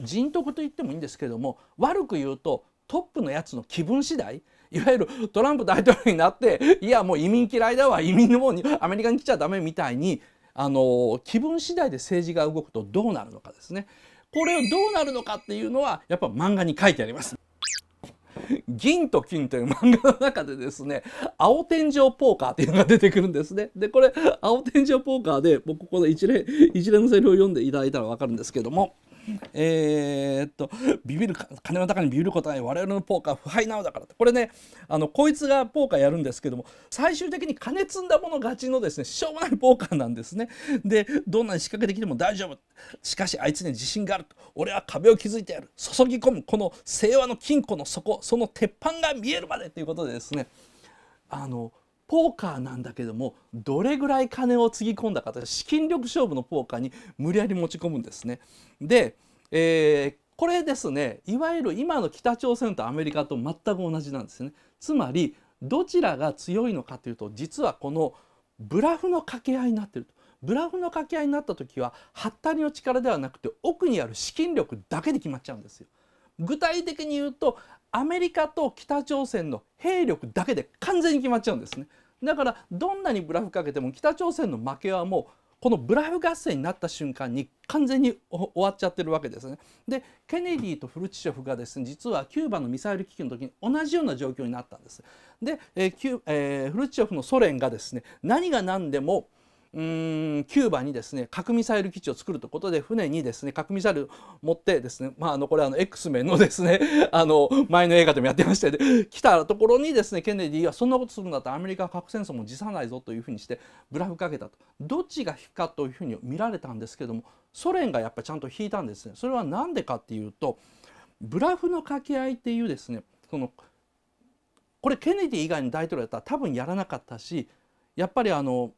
人徳と言ってもいいんですけれども悪く言うとトップのやつの気分次第いわゆるトランプ大統領になっていやもう移民嫌いだわ移民の方にアメリカに来ちゃダメみたいにあの気分次第で政治が動くとどうなるのかですねこれをどうなるのかっていうのはやっぱ漫画に書いてあります。銀と金という漫画の中でですね青天井ポーカーっていうのが出てくるんですねでこれ青天井ポーカーで僕ここで一連一連のセリフを読んでいただいたら分かるんですけどもえー、っとビビる金の高にビビることはない我々のポーカー腐敗なのだからってこれねあのこいつがポーカーやるんですけども最終的に金積んだもの勝ちのですねしょうもないポーカーなんですね。でどんなに仕掛けてきても大丈夫しかしあいつに自信があると俺は壁を築いてやる注ぎ込むこの清和の金庫の底その鉄板が見えるまでということでですねあのポーカーなんだけどもどれぐらい金をつぎ込んだかという資金力勝負のポーカーに無理やり持ち込むんですね。で、えー、これですねいわゆる今の北朝鮮とアメリカと全く同じなんですね。つまりどちらが強いのかというと実はこのブラフの掛け合いになってると。ブラフの掛け合いになった時はハッタリの力ではなくて奥にある資金力だけで決まっちゃうんですよ。具体的に言うとアメリカと北朝鮮の兵力だけで完全に決まっちゃうんですねだからどんなにブラフかけても北朝鮮の負けはもうこのブラフ合戦になった瞬間に完全に終わっちゃってるわけですね。でケネディとフルチショフがですね実はキューバのミサイル危機の時に同じような状況になったんです。で、えーえー、フルチショフのソ連がですね何が何でもうんキューバにですね核ミサイル基地を作るということで船にですね核ミサイル持ってですねまああのこれあの X メンのですね あの前の映画でもやってましたで来たところにですねケネディはそんなことするんだったらアメリカは核戦争も辞さないぞというふうにしてブラフかけたとどっちが引くかというふうに見られたんですけどもソ連がやっぱりちゃんと引いたんですねそれは何でかっていうとブラフの掛け合いっていうですねそのこれケネディ以外の大統領だったら多分やらなかったしやっぱりあの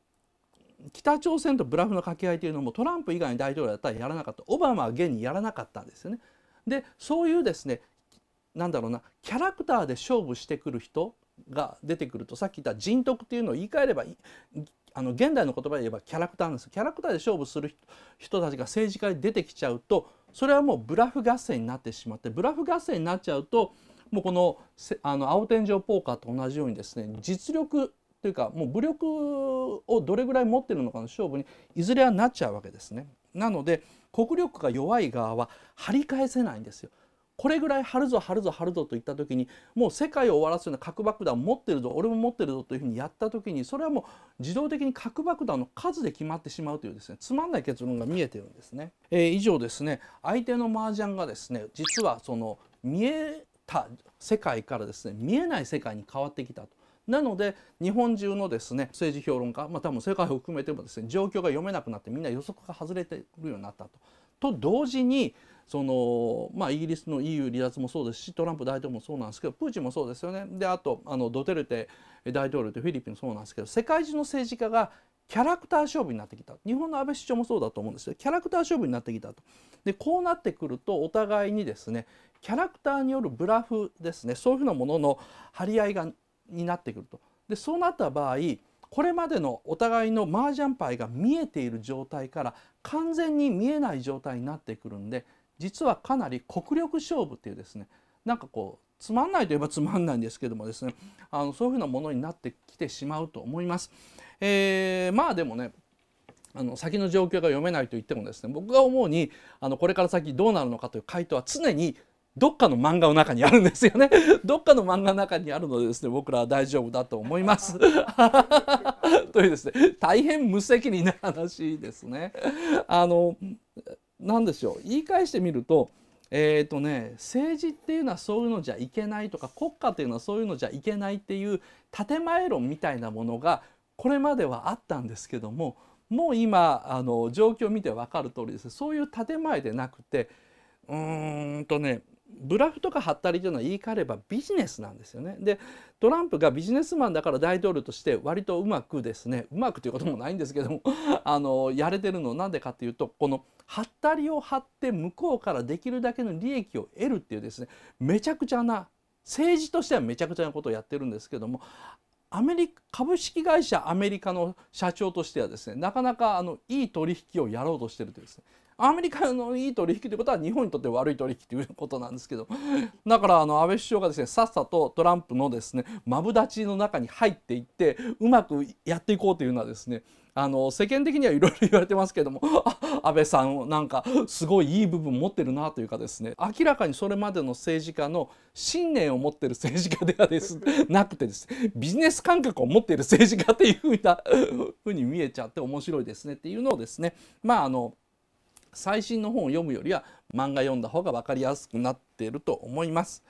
北朝鮮とブラフの掛け合いというのもトランプ以外の大統領だったらやらなかったオバマは現にやらなかったんですよね。でそういうですねなんだろうなキャラクターで勝負してくる人が出てくるとさっき言った人徳っていうのを言い換えればあの現代の言葉で言えばキャラクターなんですキャラクターで勝負する人たちが政治家に出てきちゃうとそれはもうブラフ合戦になってしまってブラフ合戦になっちゃうともうこのあの青天井ポーカーと同じようにですね実力というかもう武力をどれぐらい持ってるのかの勝負にいずれはなっちゃうわけですね。なので国力が弱い側は張り返せないんですよ。これぐらい張るぞ張るぞ張るぞと言った時にもう世界を終わらすような核爆弾を持ってるぞ俺も持ってるぞというふうにやった時にそれはもう自動的に核爆弾の数で決まってしまうというですねつまんない結論が見えてるんですね。えー、以上ですね相手の麻雀がですね実はその見えた世界からですね見えない世界に変わってきたと。なので日本中のですね政治評論家、まあ、多分世界を含めてもですね状況が読めなくなってみんな予測が外れてるようになったと。と同時にその、まあ、イギリスの EU 離脱もそうですしトランプ大統領もそうなんですけどプーチンもそうですよねであとあのドテルテ大統領とフィリピンもそうなんですけど世界中の政治家がキャラクター勝負になってきた日本の安倍首相もそうだと思うんですけどキャラクター勝負になってきたとでこうなってくるとお互いにですねキャラクターによるブラフですねそういうふうなものの張り合いがになってくると。でそうなった場合これまでのお互いの麻雀牌が見えている状態から完全に見えない状態になってくるんで実はかなり国力勝負っていうですねなんかこうつまんないといえば つまんないんですけどもですねあのそういうふうなものになってきてしまうと思います。えー、まあでもねあの先の状況が読めないと言ってもですね僕が思うにあのこれから先どうなるのかという回答は常にどっかの漫画の中にあるんですよね。どっかの漫画の中にあるのでですね、僕らは大丈夫だと思います。というですね、大変無責任な話ですね。あの、何でしょう、言い返してみると、えーとね、政治っていうのはそういうのじゃいけないとか国家っていうのはそういうのじゃいけないっていう建前論みたいなものがこれまではあったんですけどももう今あの状況を見て分かる通りですねそういう建前でなくてうーんとねブラフとかハったりというのは言い換えればビジネスなんですよね。でトランプがビジネスマンだから大統領として割とうまくですねうまくということもないんですけども あのやれてるのなんでかっていうとこのハったりを張って向こうからできるだけの利益を得るっていうですねめちゃくちゃな政治としてはめちゃくちゃなことをやってるんですけどもアメリカ株式会社アメリカの社長としてはですねなかなかあのいい取引をやろうとしてるというですねアメリカのいい取引ということは日本にとって悪い取引ということなんですけど だからあの安倍首相がですねさっさとトランプのですねマブダチの中に入っていってうまくやっていこうというのはですねあの世間的にはいろいろ言われてますけども 安倍さんなんかすごいいい部分持ってるなというかですね明らかにそれまでの政治家の信念を持ってる政治家ではです なくてですビジネス感覚を持っている政治家っていうふうふうに見えちゃって面白いですねっていうのをですねまああの最新の本を読むよりは漫画読んだ方が分かりやすくなっていると思います。